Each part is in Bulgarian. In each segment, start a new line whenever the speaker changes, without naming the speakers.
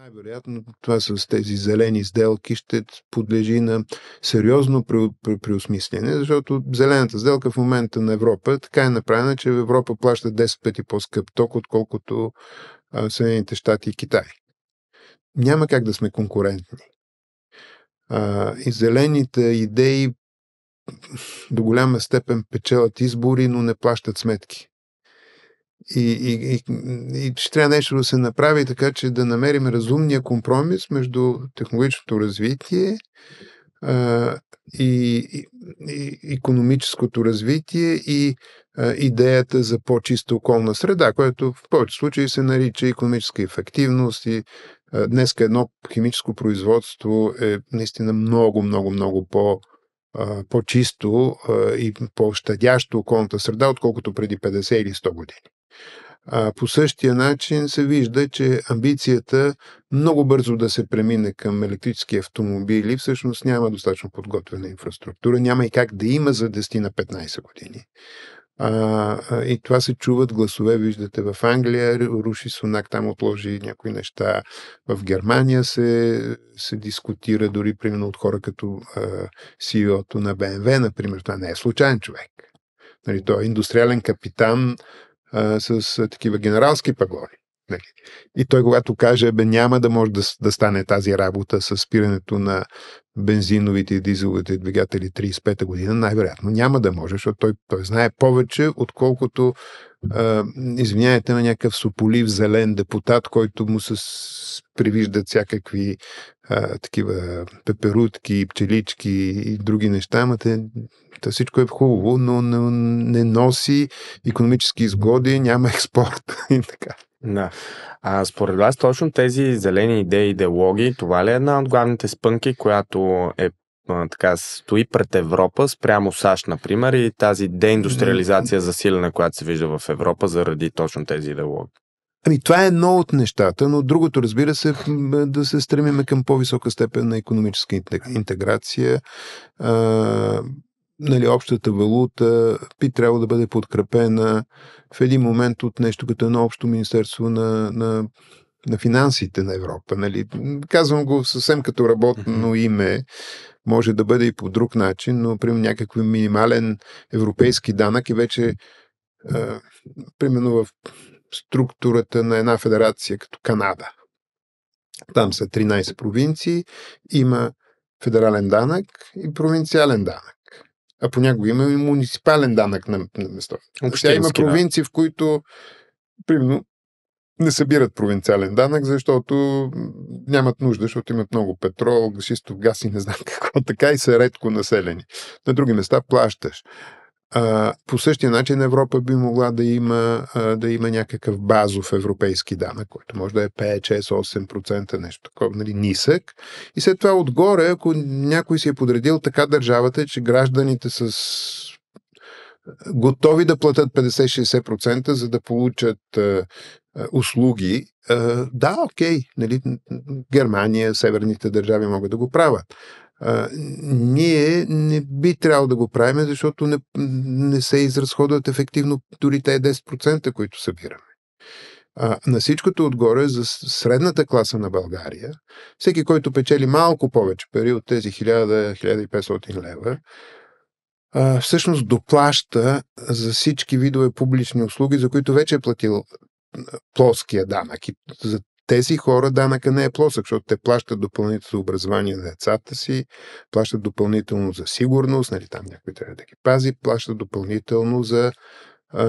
Най-вероятно това с тези зелени сделки ще подлежи на сериозно преосмислене, защото зелената сделка в момента на Европа така е направена, че в Европа плаща 10 пъти по-скъп ток, отколкото Съединените щати и Китай. Няма как да сме конкурентни. А, и зелените идеи до голяма степен печелят избори, но не плащат сметки. И, и, и, и ще трябва нещо да се направи така, че да намерим разумния компромис между технологичното развитие а, и, и, и економическото развитие и а, идеята за по-чиста околна среда, което в повече случаи се нарича економическа ефективност и а, днес едно химическо производство е наистина много, много, много по- по-чисто и по-щадящо околната среда, отколкото преди 50 или 100 години. А, по същия начин се вижда, че амбицията много бързо да се премине към електрически автомобили всъщност няма достатъчно подготвена инфраструктура, няма и как да има за 10 на 15 години. А, и това се чуват гласове, виждате в Англия, Руши Сунак там отложи някои неща, в Германия се, се дискутира дори примерно от хора като CEO-то на БМВ, например, това не е случайен човек. Нали, той е индустриален капитан, а, с а, такива генералски пагони. Нали. И той, когато каже, бе, няма да може да, да стане тази работа с спирането на бензиновите и дизеловите двигатели 35-та година, най-вероятно няма да може, защото той, той знае повече, отколкото а, извиняйте на някакъв сополив зелен депутат, който му се привиждат всякакви а, такива пеперутки, пчелички и други неща, ама те, те всичко е хубаво, но, не, не носи економически изгоди, няма експорт и така.
Да. А според вас точно тези зелени идеи, идеологи. това ли е една от главните спънки, която е така стои пред Европа спрямо САЩ, например, и тази деиндустриализация засилена, която се вижда в Европа заради точно тези идеологи?
Ами това е едно от нещата, но другото, разбира се, е да се стремиме към по-висока степен на економическа интеграция нали, общата валута би трябвало да бъде подкрепена в един момент от нещо като едно общо министерство на, на, на финансите на Европа. Нали. Казвам го съвсем като работно име, може да бъде и по друг начин, но, примерно, някакъв минимален европейски данък и е вече, а, примерно, в структурата на една федерация като Канада. Там са 13 провинции, има федерален данък и провинциален данък а понякога има и муниципален данък на, на место. Тя има провинции, да. в които, примерно, не събират провинциален данък, защото нямат нужда, защото имат много петрол, шистов газ и не знам какво така и са редко населени. На други места плащаш. А, по същия начин Европа би могла да има, а, да има някакъв базов европейски данък, който може да е 5-6-8%, нещо такова, нали, нисък. И след това отгоре, ако някой си е подредил така държавата, е, че гражданите с готови да платят 50-60%, за да получат а, услуги, да, окей, нали, Германия, северните държави могат да го правят а, ние не би трябвало да го правим, защото не, не се изразходват ефективно дори те 10%, които събираме. А, на всичкото отгоре, за средната класа на България, всеки, който печели малко повече пари от тези 1000-1500 лева, а, всъщност доплаща за всички видове публични услуги, за които вече е платил плоския данък и за тези хора данъка не е плосък, защото те плащат допълнително образование на децата си, плащат допълнително за сигурност, нали, там някой трябва да ги пази, плащат допълнително за а,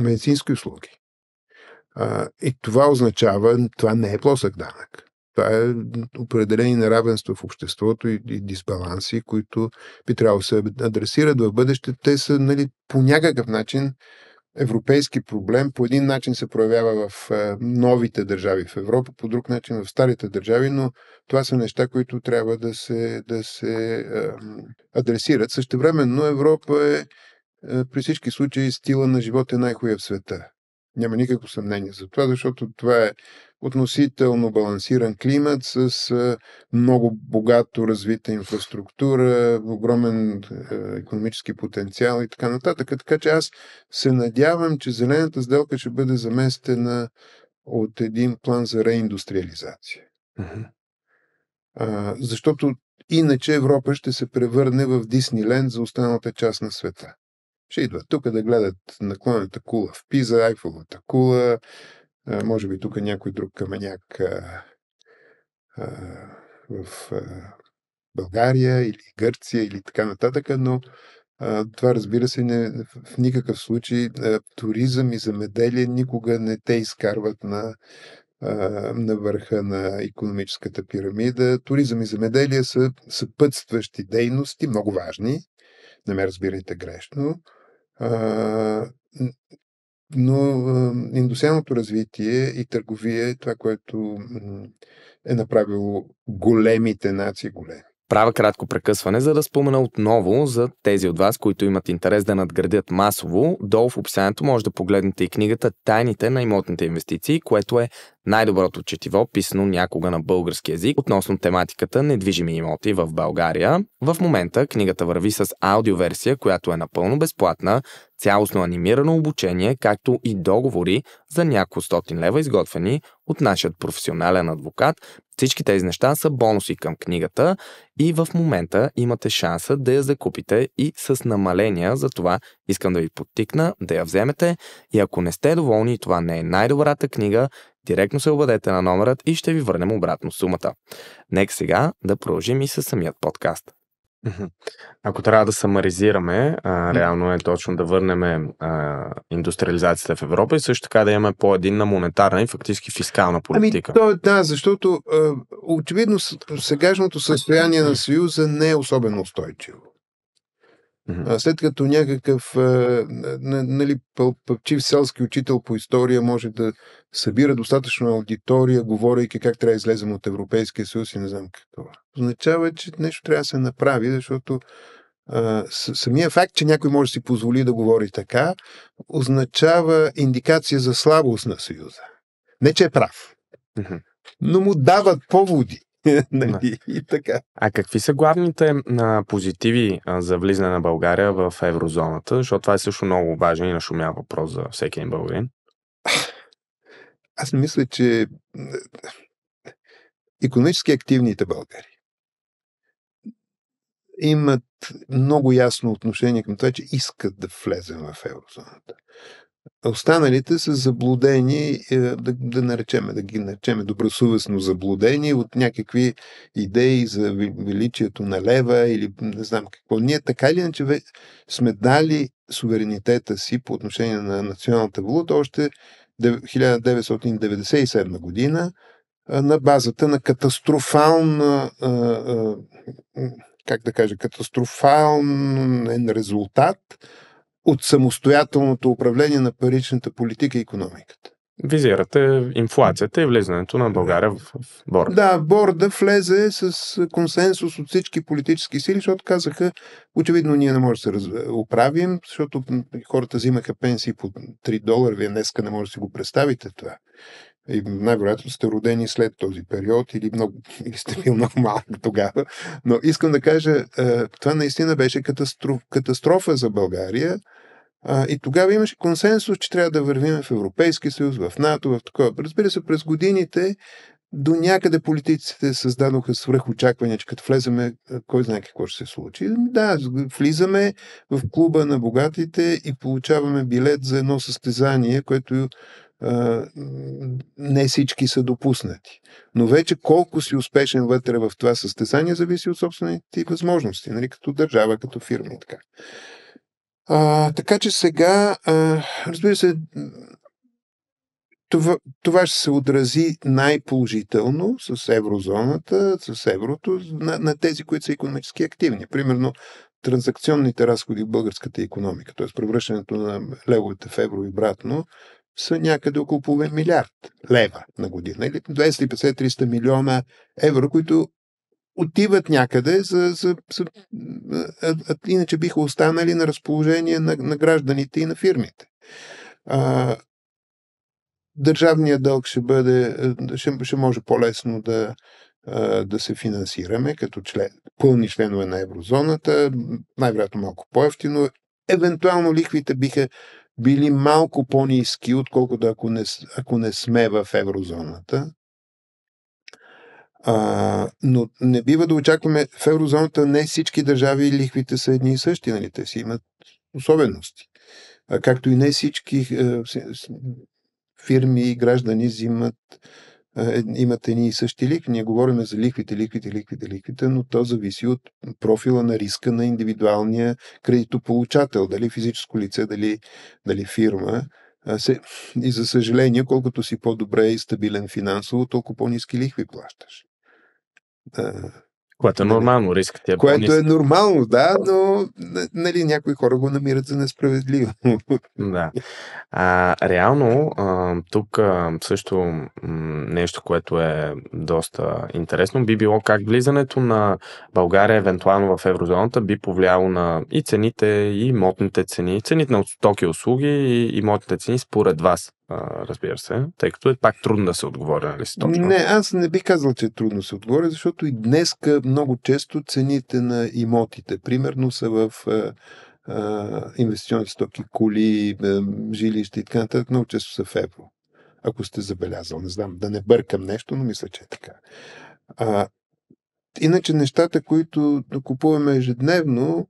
медицински услуги. А, и това означава, това не е плосък данък. Това е определени неравенства в обществото и, и дисбаланси, които би трябвало да се адресират в бъдеще. Те са нали, по някакъв начин европейски проблем по един начин се проявява в е, новите държави в Европа, по друг начин в старите държави, но това са неща, които трябва да се, да се е, адресират. Същевременно Европа е, е при всички случаи стила на живота е най-хуя в света. Няма никакво съмнение за това, защото това е относително балансиран климат с много богато развита инфраструктура, огромен економически потенциал и така нататък. Така че аз се надявам, че зелената сделка ще бъде заместена от един план за реиндустриализация. Uh-huh. А, защото иначе Европа ще се превърне в Дисниленд за останалата част на света. Ще идват тук да гледат наклонната кула в Пиза, Айфовата кула, може би тук някой друг каменяк а, а, в а, България или Гърция или така нататък, но а, това разбира се не, в никакъв случай а, туризъм и замеделие никога не те изкарват на, а, на върха на економическата пирамида. Туризъм и замеделие са съпътстващи дейности, много важни, не ме разбирайте грешно, но индустриалното развитие и търговия е това, което е направило големите нации големи.
Правя кратко прекъсване, за да спомена отново за тези от вас, които имат интерес да надградят масово. Долу в описанието може да погледнете и книгата Тайните на имотните инвестиции, което е най-доброто четиво, писано някога на български язик, относно тематиката недвижими имоти в България. В момента книгата върви с аудиоверсия, която е напълно безплатна, цялостно анимирано обучение, както и договори за няколко стотин лева, изготвени от нашият професионален адвокат, всички тези неща са бонуси към книгата и в момента имате шанса да я закупите и с намаления, за това искам да ви подтикна да я вземете и ако не сте доволни и това не е най-добрата книга, директно се обадете на номерът и ще ви върнем обратно сумата. Нека сега да продължим и с самият подкаст. Ако трябва да самаризираме, а, реално е точно да върнем а, индустриализацията в Европа и също така да имаме по-единна монетарна и фактически фискална Ами, политика. то
е да, защото а, очевидно сегашното състояние на Съюза не е особено устойчиво. След като някакъв нали, пъпчив селски учител по история може да събира достатъчно аудитория, говорейки как трябва да излезем от Европейския съюз и не знам какво. Означава, че нещо трябва да се направи, защото самия факт, че някой може да си позволи да говори така, означава индикация за слабост на Съюза. Не, че е прав, но му дават поводи нали? и така.
А какви са главните на позитиви за влизане на България в еврозоната? Защото това е също много важен и нашумя въпрос за всеки един българин.
Аз мисля, че економически активните българи имат много ясно отношение към това, че искат да влезем в еврозоната. Останалите са заблудени, е, да, да наречеме, да ги наречеме добросъвестно заблудени от някакви идеи за величието на лева или не знам какво. Ние така или иначе сме дали суверенитета си по отношение на националната валута още 1997 година на базата на катастрофална как да кажа, катастрофален резултат – от самостоятелното управление на паричната политика и економиката.
Визирате инфлацията и влизането на България в, в борда.
Да, борда влезе с консенсус от всички политически сили, защото казаха, очевидно ние не можем да се оправим, защото хората взимаха пенсии по 3 долара, вие днеска не може да си го представите това. И най-вероятно сте родени след този период или, много, или сте бил много малък тогава. Но искам да кажа, е, това наистина беше катастроф, катастрофа за България. И тогава имаше консенсус, че трябва да вървим в Европейския съюз, в НАТО, в такова. Разбира се, през годините до някъде политиците създадоха свръхочаквания, че като влезаме е, кой знае какво ще се случи. Да, влизаме в клуба на богатите и получаваме билет за едно състезание, което не всички са допуснати. Но вече колко си успешен вътре в това състезание, зависи от собствените ти възможности, нали, като държава, като фирма и така. А, така че сега, а, разбира се, това, това ще се отрази най-положително с еврозоната, с еврото, на, на тези, които са економически активни. Примерно, транзакционните разходи в българската економика, т.е. превръщането на левовете в евро и обратно, са някъде около половин милиард лева на година или 250-300 милиона евро, които отиват някъде, за, за, за, а, а, иначе биха останали на разположение на, на гражданите и на фирмите. А, държавният дълг ще бъде, ще, ще може по-лесно да, да се финансираме като член, пълни членове на еврозоната, най-вероятно малко по-ефтино. Евентуално лихвите биха били малко по-низки, отколкото ако не, ако не сме в еврозоната. А, но не бива да очакваме в еврозоната не всички държави лихвите са едни и същи, нали? Те си имат особености. А, както и не всички а, е, фирми и граждани взимат имат едни и същи ликви. Ние говорим за лихвите, лихвите, лихвите, ликвите, но то зависи от профила на риска на индивидуалния кредитополучател, дали физическо лице, дали, дали фирма. И за съжаление, колкото си по-добре и стабилен финансово, толкова по-низки
лихви плащаш. Което е нали? нормално, риск ти е Което е нормално, да, но нали, някои хора го намират за несправедливо. Да. А, реално, тук също нещо, което е доста интересно, би било как влизането на България евентуално в еврозоната би повлияло на и цените, и мотните цени, цените на стоки и услуги, и, и мотните цени според вас разбира се, тъй като е пак трудно да се отговори, нали си точно? Не, аз
не бих казал, че е трудно се отговоря, защото и днес много често цените на имотите, примерно, са в а, а, инвестиционни стоки, коли, жилища и така нататък, много често са в евро. Ако сте забелязал, не знам, да не бъркам нещо, но мисля, че е така. А, иначе нещата, които купуваме ежедневно,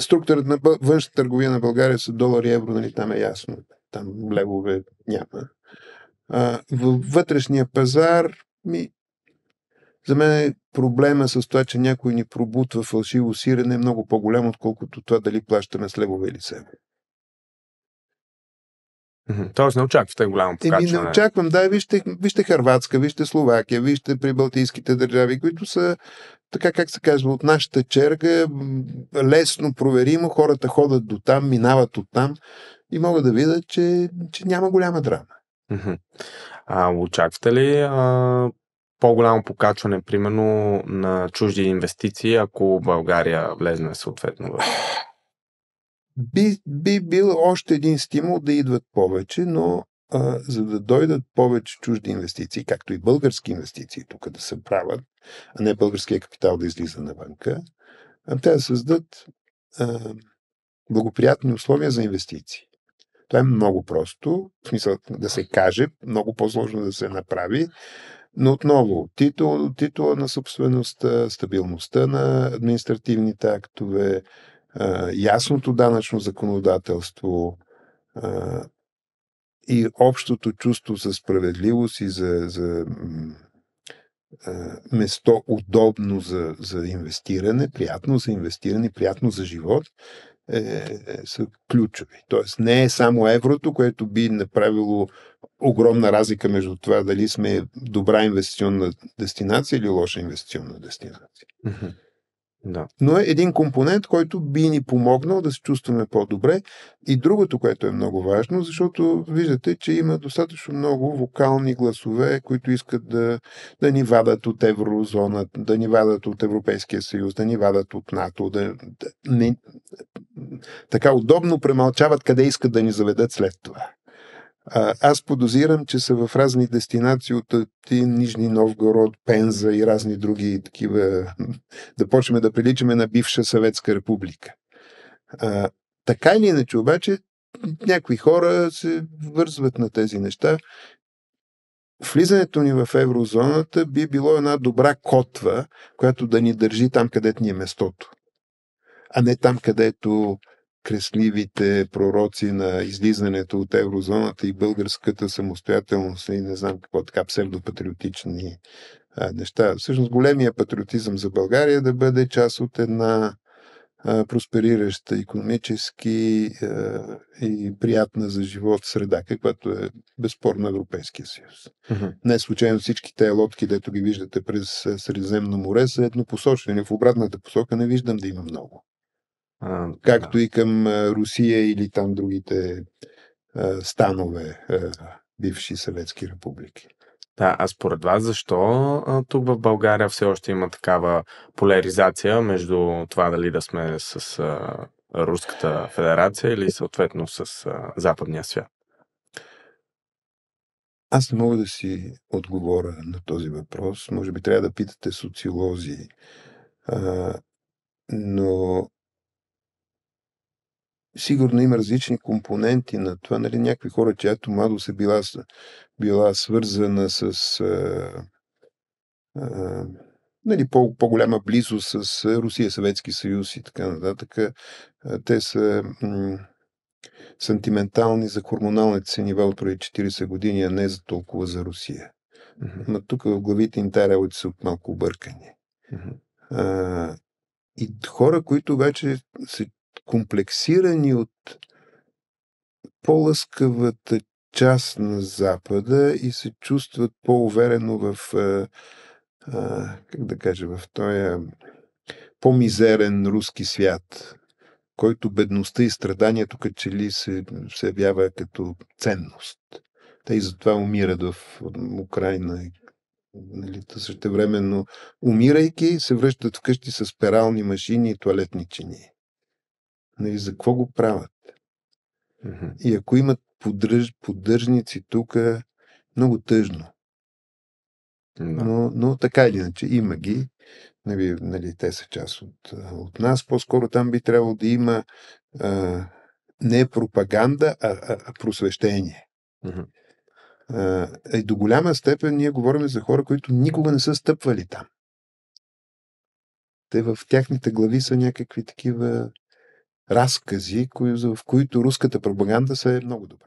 структурата на външната търговия на България са долари и евро, нали, там е ясно. Там левове няма. А, във вътрешния пазар, ми, за мен е проблема с това, че някой ни пробутва фалшиво сирене е много по-голям, отколкото това дали плащаме с
левове или с Тоест не очаквате голямо покачване. Еми, не очаквам.
Да, вижте, вижте Харватска, вижте Словакия, вижте прибалтийските държави, които са така как се казва, от нашата черга, лесно проверимо, хората ходят до там, минават от там и могат да видят, че, че няма голяма драма.
А, очаквате ли а, по-голямо покачване, примерно, на чужди инвестиции, ако България влезне съответно в...
Би, би бил още един стимул да идват повече, но а, за да дойдат повече чужди инвестиции, както и български инвестиции тук да се правят, а не българския капитал да излиза на а те да създадат а, благоприятни условия за инвестиции. Това е много просто, в смисъл да се каже, много по-сложно да се направи, но отново, титул, титула на собствеността, стабилността на административните актове, ясното данъчно законодателство, и общото чувство за справедливост и за, за место удобно за, за инвестиране, приятно за инвестиране, приятно за живот, е, е, са ключови. Тоест не е само еврото, което би направило огромна разлика между това дали сме добра инвестиционна дестинация или лоша инвестиционна дестинация. Mm-hmm. Да. Но е един компонент, който би ни помогнал да се чувстваме по-добре. И другото, което е много важно, защото виждате, че има достатъчно много вокални гласове, които искат да, да ни вадат от еврозоната, да ни вадат от Европейския съюз, да ни вадат от НАТО, да, да не, така удобно премълчават къде искат да ни заведат след това. А, аз подозирам, че са в разни дестинации от ти Нижни Новгород, Пенза и разни други такива, да почнем да приличаме на бивша Съветска република. А, така или иначе, обаче, някои хора се вързват на тези неща. Влизането ни в еврозоната би било една добра котва, която да ни държи там, където ни е местото, а не там, където кресливите пророци на излизането от еврозоната и българската самостоятелност и не знам какво така псевдопатриотични а, неща. Всъщност големия патриотизъм за България да бъде част от една а, просперираща економически а, и приятна за живот среда, каквато е безспорно Европейския съюз. Mm-hmm. Не случайно всички тези лодки, дето ги виждате през Средиземно море, са еднопосочни. В обратната посока не виждам да има много а, както да. и към Русия или там другите а, станове, а, бивши съветски
републики. Да, а според вас защо а, тук в България все още има такава поляризация между това дали да сме с а, Руската федерация или съответно с а, западния свят?
Аз не мога да си отговоря на този въпрос. Може би трябва да питате социолози. А, но сигурно има различни компоненти на това. Нали, някакви хора, чиято младост е била, била свързана с а, а, нали, по, по-голяма близост с Русия, Съветски съюз и така нататък. Те са м- сантиментални за хормоналните си нива от преди 40 години, а не за толкова за Русия. Mm-hmm. Ма тук в главите им тая работи са малко объркани. Mm-hmm. А, и хора, които обаче се комплексирани от по-лъскавата част на Запада и се чувстват по-уверено в, а, а, как да кажа, в този по-мизерен руски свят, който бедността и страданието като че ли се, се явява като ценност. Те и затова умират в Украина и нали, същевременно умирайки, се връщат вкъщи с перални машини и туалетни чини нали, за какво го правят. Mm-hmm. И ако имат поддръж, поддръжници тук, много тъжно. Mm-hmm. Но, но така или иначе, има ги. Нали, нали, те са част от, от нас. По-скоро там би трябвало да има а, не пропаганда, а, а, а просвещение. Mm-hmm. А, и е, до голяма степен ние говорим за хора, които никога не са стъпвали там те в тяхните глави са някакви такива разкази, в които руската пропаганда се е много добра.